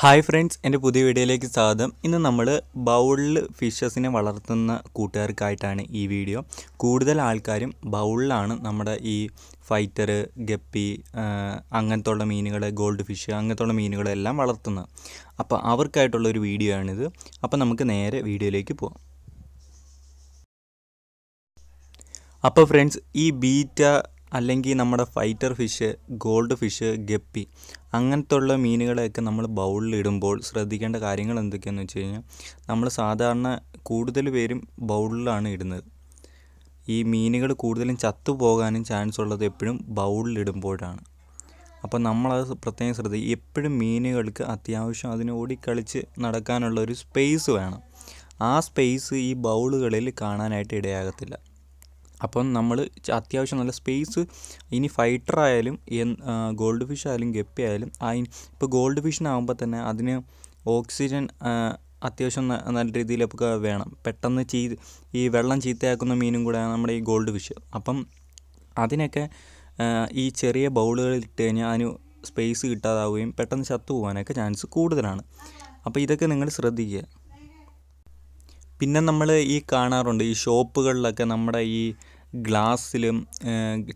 hi friends എൻ്റെ പുതിയ വീഡിയോയിലേക്ക് സ്വാഗതം ഇന്ന് നമ്മൾ ബൗളിൽ ഫിഷസിനെ വളർത്തുന്ന കൂട്ടുകാർക്കായിട്ടാണ് ഈ വീഡിയോ കൂടുതൽ ആൾക്കാരും ബൗളിലാണ് നമ്മുടെ ഈ ഫൈറ്റർ ഗപ്പി അങ്ങനത്തുള്ള മീനുകൾ ഗോൾഡ് ഫിഷ് അങ്ങനത്തുള്ള മീനുകളെല്ലാം വളർത്തുന്നത് അപ്പോൾ അവർക്കായിട്ടുള്ളൊരു വീഡിയോ ആണിത് അപ്പോൾ നമുക്ക് നേരെ വീഡിയോയിലേക്ക് പോവാം അപ്പോൾ ഫ്രണ്ട്സ് ഈ ബീറ്റ അല്ലെങ്കിൽ നമ്മുടെ fighter fish gold fish guppy അങ്ങനത്തുള്ള മീനുകളെയൊക്കെ നമ്മൾ ബൗളിലിടുമ്പോൾ ശ്രദ്ധിക്കേണ്ട കാര്യങ്ങൾ എന്തൊക്കെയാണെന്ന് വെച്ച് കഴിഞ്ഞാൽ നമ്മൾ സാധാരണ കൂടുതൽ പേരും ബൗളിലാണ് ഇടുന്നത് ഈ മീനുകൾ കൂടുതലും ചത്തു പോകാനും ചാൻസ് ഉള്ളത് എപ്പോഴും ബൗളിലിടുമ്പോഴാണ് അപ്പോൾ നമ്മളത് പ്രത്യേകം ശ്രദ്ധിക്കുക എപ്പോഴും മീനുകൾക്ക് അത്യാവശ്യം അതിനോടി കളിച്ച് നടക്കാനുള്ള ഒരു സ്പേസ് വേണം ആ സ്പേസ് ഈ ബൗളുകളിൽ കാണാനായിട്ട് ഇടയാകത്തില്ല അപ്പം നമ്മൾ അത്യാവശ്യം നല്ല സ്പേസ് ഇനി ഫൈറ്റർ ആയാലും ഗോൾഡ് ഫിഷ് ആയാലും ഗപ്പി ആയാലും അതിന് ഇപ്പോൾ ഗോൾഡ് ഫിഷിനാകുമ്പോൾ തന്നെ അതിന് ഓക്സിജൻ അത്യാവശ്യം നല്ല രീതിയിലൊക്കെ വേണം പെട്ടെന്ന് ചീ ഈ വെള്ളം ചീത്തയാക്കുന്ന മീനും കൂടെയാണ് നമ്മുടെ ഈ ഗോൾഡ് ഫിഷ് അപ്പം അതിനൊക്കെ ഈ ചെറിയ ബൗളുകളിൽ ഇട്ട് കഴിഞ്ഞാൽ അതിന് സ്പേസ് കിട്ടാതാവുകയും പെട്ടെന്ന് ചത്തു പോകാനൊക്കെ ചാൻസ് കൂടുതലാണ് അപ്പോൾ ഇതൊക്കെ നിങ്ങൾ ശ്രദ്ധിക്കുക പിന്നെ നമ്മൾ ഈ കാണാറുണ്ട് ഈ ഷോപ്പുകളിലൊക്കെ നമ്മുടെ ഈ ഗ്ലാസ്സിലും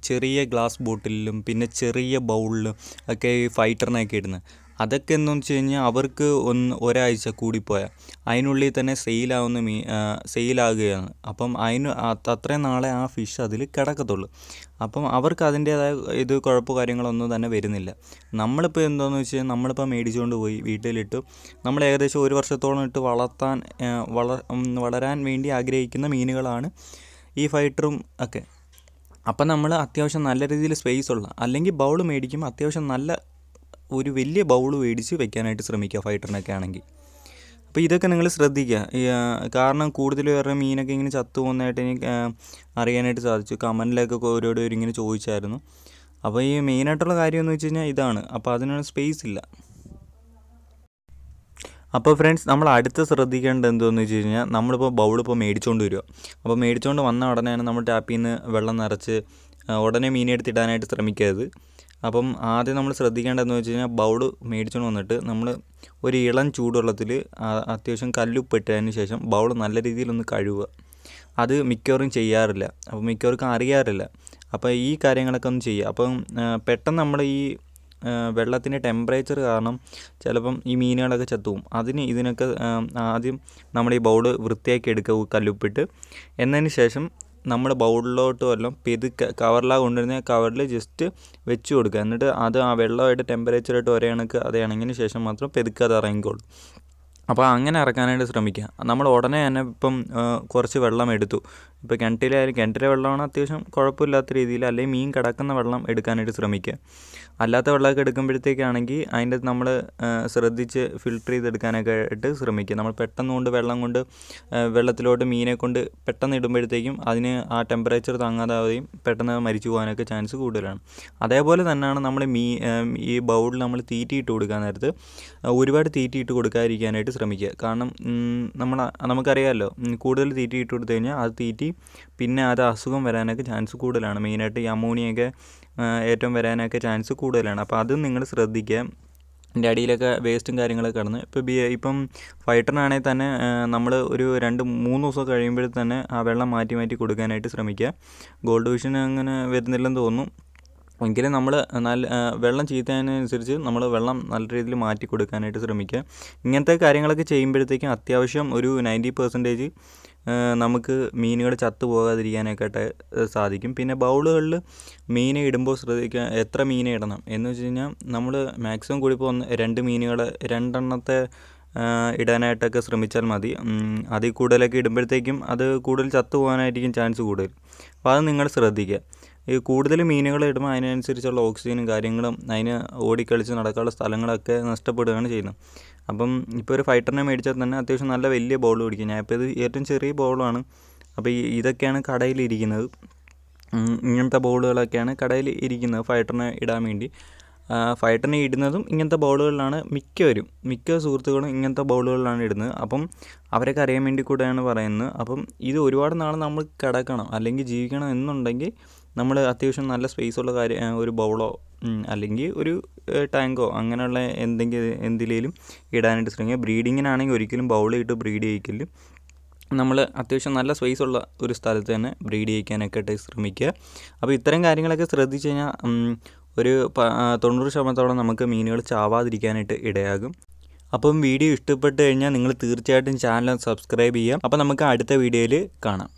ചെറിയ ഗ്ലാസ് ബോട്ടിലിലും പിന്നെ ചെറിയ ബൗളിലും ഒക്കെ ഈ ഫൈറ്ററിനെയൊക്കെ ഇടുന്നത് അതൊക്കെ എന്ന് വെച്ച് കഴിഞ്ഞാൽ അവർക്ക് ഒന്ന് ഒരാഴ്ച കൂടിപ്പോയാൽ അതിനുള്ളിൽ തന്നെ സെയിലാവുന്ന മീ സെയിലാകുകയാണ് അപ്പം അതിന് അത്രയും നാളെ ആ ഫിഷ് അതിൽ കിടക്കത്തുള്ളൂ അപ്പം അവർക്ക് അതിൻ്റേതായ ഇത് കുഴപ്പമോ കാര്യങ്ങളൊന്നും തന്നെ വരുന്നില്ല നമ്മളിപ്പോൾ എന്താണെന്ന് വെച്ച് കഴിഞ്ഞാൽ നമ്മളിപ്പോൾ മേടിച്ചുകൊണ്ട് പോയി വീട്ടിലിട്ട് നമ്മൾ ഏകദേശം ഒരു വർഷത്തോളം ഇട്ട് വളർത്താൻ വള വളരാൻ വേണ്ടി ആഗ്രഹിക്കുന്ന മീനുകളാണ് ഈ ഫൈറ്ററും ഒക്കെ അപ്പം നമ്മൾ അത്യാവശ്യം നല്ല രീതിയിൽ സ്പേസ് ഉള്ള അല്ലെങ്കിൽ ബൗൾ മേടിക്കും അത്യാവശ്യം നല്ല ഒരു വലിയ ബൗൾ മേടിച്ച് വെക്കാനായിട്ട് ശ്രമിക്കുക ഫൈറ്ററിനൊക്കെ ആണെങ്കിൽ അപ്പോൾ ഇതൊക്കെ നിങ്ങൾ ശ്രദ്ധിക്കുക കാരണം കൂടുതൽ പേരുടെ മീനൊക്കെ ഇങ്ങനെ ചത്തു പോകുന്നതായിട്ട് എനിക്ക് അറിയാനായിട്ട് സാധിച്ചു കമൻറ്റിലൊക്കെ ഓരോരോ ഇങ്ങനെ ചോദിച്ചായിരുന്നു അപ്പോൾ ഈ മെയിനായിട്ടുള്ള കാര്യം എന്ന് വെച്ച് കഴിഞ്ഞാൽ ഇതാണ് അപ്പോൾ അതിനുള്ള സ്പേസ് ഇല്ല അപ്പോൾ ഫ്രണ്ട്സ് നമ്മൾ അടുത്ത ശ്രദ്ധിക്കേണ്ടത് എന്തെന്ന് വെച്ച് കഴിഞ്ഞാൽ നമ്മളിപ്പോൾ ബൗളിപ്പോൾ മേടിച്ചുകൊണ്ട് വരിക അപ്പോൾ മേടിച്ചുകൊണ്ട് വന്ന ഉടനെയാണ് നമ്മൾ ടാപ്പിൽ നിന്ന് വെള്ളം നിറച്ച് ഉടനെ മീനെടുത്തിടാനായിട്ട് ശ്രമിക്കരുത് അപ്പം ആദ്യം നമ്മൾ ശ്രദ്ധിക്കേണ്ടതെന്ന് വെച്ച് കഴിഞ്ഞാൽ ബൗള് മേടിച്ചുകൊണ്ട് വന്നിട്ട് നമ്മൾ ഒരു ഇളം ചൂടുവെള്ളത്തിൽ അത്യാവശ്യം കല്ലുപ്പെട്ടതിന് ശേഷം ബൗൾ നല്ല രീതിയിലൊന്ന് കഴുകുക അത് മിക്കവാറും ചെയ്യാറില്ല അപ്പോൾ മിക്കവർക്കും അറിയാറില്ല അപ്പോൾ ഈ കാര്യങ്ങളൊക്കെ ഒന്ന് ചെയ്യുക അപ്പം പെട്ടെന്ന് നമ്മൾ ഈ വെള്ളത്തിൻ്റെ ടെമ്പറേച്ചർ കാരണം ചിലപ്പം ഈ മീനുകളൊക്കെ ചത്തുവും അതിന് ഇതിനൊക്കെ ആദ്യം നമ്മൾ ഈ ബൗൾ വൃത്തിയാക്കി എടുക്കുക കല്ലുപ്പിട്ട് എന്നതിന് ശേഷം നമ്മുടെ ബൗളിലോട്ട് വല്ലതും പെതുക്കെ കവറിലാണ് കൊണ്ടുവരുന്ന കവറിൽ ജസ്റ്റ് വെച്ച് കൊടുക്കുക എന്നിട്ട് അത് ആ വെള്ളമായിട്ട് ടെമ്പറേച്ചറായിട്ട് ഒരേ കണക്ക് അത് ഇണങ്ങിന് ശേഷം മാത്രം പെതുക്കുക അത് ഇറങ്ങിക്കോളൂ അപ്പോൾ അങ്ങനെ ഇറക്കാനായിട്ട് ശ്രമിക്കുക നമ്മൾ ഉടനെ തന്നെ ഇപ്പം കുറച്ച് വെള്ളം എടുത്തു ഇപ്പോൾ കിണറ്റിലായാലും കിണറ്റിലെ വെള്ളമാണ് അത്യാവശ്യം കുഴപ്പമില്ലാത്ത രീതിയിൽ അല്ലെങ്കിൽ മീൻ കിടക്കുന്ന വെള്ളം എടുക്കാനായിട്ട് ശ്രമിക്കുക അല്ലാത്ത വെള്ളമൊക്കെ എടുക്കുമ്പോഴത്തേക്കാണെങ്കിൽ അതിൻ്റെ നമ്മൾ ശ്രദ്ധിച്ച് ഫിൽട്ടർ ചെയ്തെടുക്കാനൊക്കെ ആയിട്ട് ശ്രമിക്കുക നമ്മൾ പെട്ടെന്ന് കൊണ്ട് വെള്ളം കൊണ്ട് വെള്ളത്തിലോട്ട് മീനെ കൊണ്ട് പെട്ടെന്ന് ഇടുമ്പോഴത്തേക്കും അതിന് ആ ടെമ്പറേച്ചർ താങ്ങാതാവുകയും പെട്ടെന്ന് മരിച്ചു പോകാനൊക്കെ ചാൻസ് കൂടുതലാണ് അതേപോലെ തന്നെയാണ് നമ്മൾ മീ ഈ ബൗളിൽ നമ്മൾ തീറ്റിയിട്ട് കൊടുക്കാൻ നേരത്ത് ഒരുപാട് തീറ്റിയിട്ട് കൊടുക്കാതിരിക്കാനായിട്ട് ശ്രമിക്കുക കാരണം നമ്മൾ നമുക്കറിയാമല്ലോ കൂടുതൽ തീറ്റിയിട്ട് കൊടുത്തു കഴിഞ്ഞാൽ അത് തീറ്റി പിന്നെ അത് അസുഖം വരാനൊക്കെ ചാൻസ് കൂടുതലാണ് മെയിനായിട്ട് ഈ അമോണിയൊക്കെ ഏറ്റവും വരാനൊക്കെ ചാൻസ് കൂടുതലാണ് അപ്പോൾ അതും നിങ്ങൾ ശ്രദ്ധിക്കുക എൻ്റെ അടിയിലൊക്കെ വേസ്റ്റും കാര്യങ്ങളൊക്കെ കടന്ന് ഇപ്പോൾ ബി ഇപ്പം ഫൈറ്ററിനാണെങ്കിൽ തന്നെ നമ്മൾ ഒരു രണ്ട് മൂന്ന് ദിവസം കഴിയുമ്പോൾ തന്നെ ആ വെള്ളം മാറ്റി മാറ്റി കൊടുക്കാനായിട്ട് ശ്രമിക്കുക ഗോൾഡ് വിഷൻ അങ്ങനെ വരുന്നില്ലെന്ന് തോന്നുന്നു എങ്കിലും നമ്മൾ നല്ല വെള്ളം ചീത്തതിനനുസരിച്ച് നമ്മൾ വെള്ളം നല്ല രീതിയിൽ മാറ്റി കൊടുക്കാനായിട്ട് ശ്രമിക്കുക ഇങ്ങനത്തെ കാര്യങ്ങളൊക്കെ ചെയ്യുമ്പോഴത്തേക്കും അത്യാവശ്യം ഒരു നയൻറ്റി പെർസെൻറ്റേജ് നമുക്ക് മീനുകൾ ചത്തു സാധിക്കും പിന്നെ ബൗളുകളിൽ മീനെ ഇടുമ്പോൾ ശ്രദ്ധിക്കുക എത്ര മീൻ ഇടണം എന്ന് വെച്ച് കഴിഞ്ഞാൽ നമ്മൾ മാക്സിമം കൂടി ഇപ്പോൾ ഒന്ന് രണ്ട് മീനുകളെ രണ്ടെണ്ണത്തെ ഇടാനായിട്ടൊക്കെ ശ്രമിച്ചാൽ മതി അതിൽ കൂടുതലൊക്കെ ഇടുമ്പോഴത്തേക്കും അത് കൂടുതൽ ചത്തു പോകാനായിരിക്കും ചാൻസ് കൂടുതൽ അപ്പോൾ അത് നിങ്ങൾ ശ്രദ്ധിക്കുക ഈ കൂടുതൽ മീനുകൾ ഇടുമ്പോൾ അതിനനുസരിച്ചുള്ള ഓക്സിജനും കാര്യങ്ങളും അതിന് ഓടിക്കളിച്ച് നടക്കാനുള്ള സ്ഥലങ്ങളൊക്കെ നഷ്ടപ്പെടുകയാണ് ചെയ്യുന്നത് അപ്പം ഇപ്പോൾ ഒരു ഫൈറ്ററിനെ മേടിച്ചാൽ തന്നെ അത്യാവശ്യം നല്ല വലിയ ബോൾ പിടിക്കും ഞാൻ ഇപ്പോൾ ഇത് ഏറ്റവും ചെറിയ ബോളാണ് അപ്പോൾ ഈ ഇതൊക്കെയാണ് ഇരിക്കുന്നത് ഇങ്ങനത്തെ ബോളുകളൊക്കെയാണ് കടയിൽ ഇരിക്കുന്നത് ഫൈറ്ററിനെ ഇടാൻ വേണ്ടി ഫൈറ്ററിനെ ഇടുന്നതും ഇങ്ങനത്തെ ബോളുകളിലാണ് മിക്കവരും മിക്ക സുഹൃത്തുക്കളും ഇങ്ങനത്തെ ബോളുകളിലാണ് ഇടുന്നത് അപ്പം അവരൊക്കെ അറിയാൻ വേണ്ടി കൂടെയാണ് പറയുന്നത് അപ്പം ഇത് ഒരുപാട് നാൾ നമ്മൾ കിടക്കണം അല്ലെങ്കിൽ ജീവിക്കണം എന്നുണ്ടെങ്കിൽ നമ്മൾ അത്യാവശ്യം നല്ല സ്പേസ് ഉള്ള കാര്യം ഒരു ബൗളോ അല്ലെങ്കിൽ ഒരു ടാങ്കോ അങ്ങനെയുള്ള എന്തെങ്കിലും എന്തിലേലും ഇടാനായിട്ട് ശ്രമിക്കുക ബ്രീഡിങ്ങിനാണെങ്കിൽ ഒരിക്കലും ബൗൾ ഇട്ട് ബ്രീഡ് ചെയ്യിക്കില്ല നമ്മൾ അത്യാവശ്യം നല്ല സ്പേസ് ഉള്ള ഒരു സ്ഥലത്ത് തന്നെ ബ്രീഡ് ചെയ്യിക്കാനൊക്കെ ശ്രമിക്കുക അപ്പോൾ ഇത്തരം കാര്യങ്ങളൊക്കെ ശ്രദ്ധിച്ച് കഴിഞ്ഞാൽ ഒരു തൊണ്ണൂറ് ശതമാനത്തോളം നമുക്ക് മീനുകൾ ചാവാതിരിക്കാനായിട്ട് ഇടയാകും അപ്പം വീഡിയോ ഇഷ്ടപ്പെട്ട് കഴിഞ്ഞാൽ നിങ്ങൾ തീർച്ചയായിട്ടും ചാനൽ സബ്സ്ക്രൈബ് ചെയ്യാം അപ്പോൾ നമുക്ക് അടുത്ത വീഡിയോയിൽ കാണാം